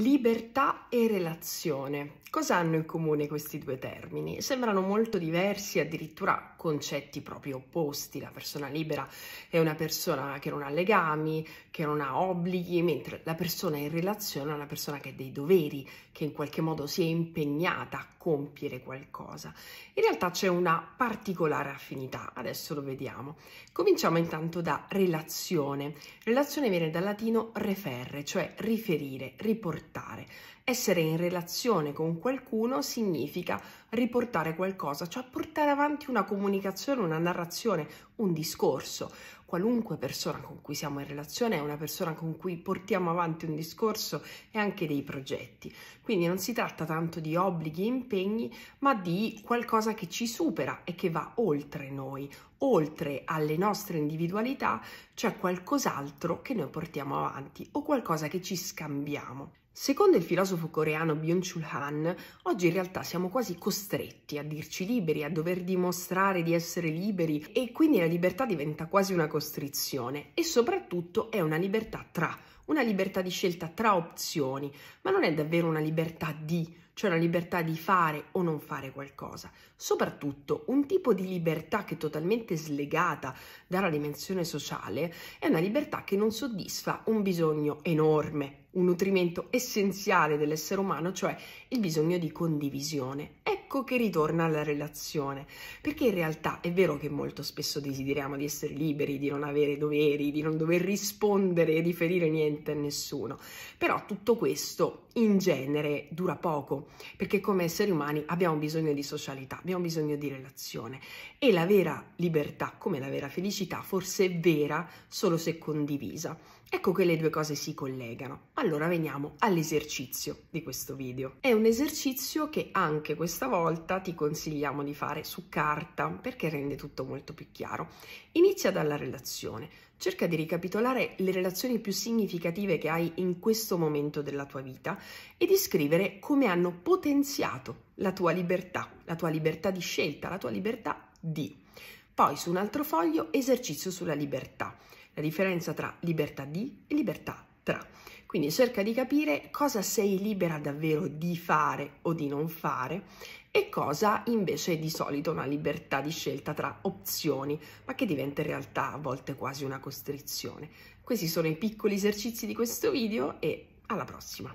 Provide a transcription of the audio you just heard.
Libertà e relazione. Cosa hanno in comune questi due termini? Sembrano molto diversi, addirittura concetti proprio opposti. La persona libera è una persona che non ha legami, che non ha obblighi, mentre la persona in relazione è una persona che ha dei doveri, che in qualche modo si è impegnata a compiere qualcosa. In realtà c'è una particolare affinità, adesso lo vediamo. Cominciamo intanto da relazione. Relazione viene dal latino referre, cioè riferire, riportare accettare. Essere in relazione con qualcuno significa riportare qualcosa, cioè portare avanti una comunicazione, una narrazione, un discorso. Qualunque persona con cui siamo in relazione è una persona con cui portiamo avanti un discorso e anche dei progetti. Quindi non si tratta tanto di obblighi e impegni, ma di qualcosa che ci supera e che va oltre noi, oltre alle nostre individualità, c'è cioè qualcos'altro che noi portiamo avanti o qualcosa che ci scambiamo. Secondo il filosofo coreano Byung-Chul Han, oggi in realtà siamo quasi costretti costretti a dirci liberi, a dover dimostrare di essere liberi e quindi la libertà diventa quasi una costrizione e soprattutto è una libertà tra, una libertà di scelta tra opzioni, ma non è davvero una libertà di cioè la libertà di fare o non fare qualcosa. Soprattutto un tipo di libertà che è totalmente slegata dalla dimensione sociale è una libertà che non soddisfa un bisogno enorme, un nutrimento essenziale dell'essere umano, cioè il bisogno di condivisione ecco che ritorna alla relazione, perché in realtà è vero che molto spesso desideriamo di essere liberi, di non avere doveri, di non dover rispondere e di ferire niente a nessuno, però tutto questo in genere dura poco, perché come esseri umani abbiamo bisogno di socialità, abbiamo bisogno di relazione e la vera libertà, come la vera felicità, forse è vera solo se condivisa. Ecco che le due cose si collegano. Allora veniamo all'esercizio di questo video. È un esercizio che anche questa volta volta ti consigliamo di fare su carta perché rende tutto molto più chiaro. Inizia dalla relazione, cerca di ricapitolare le relazioni più significative che hai in questo momento della tua vita e di scrivere come hanno potenziato la tua libertà, la tua libertà di scelta, la tua libertà di. Poi su un altro foglio esercizio sulla libertà, la differenza tra libertà di e libertà tra. Quindi cerca di capire cosa sei libera davvero di fare o di non fare e cosa invece è di solito una libertà di scelta tra opzioni, ma che diventa in realtà a volte quasi una costrizione. Questi sono i piccoli esercizi di questo video e alla prossima!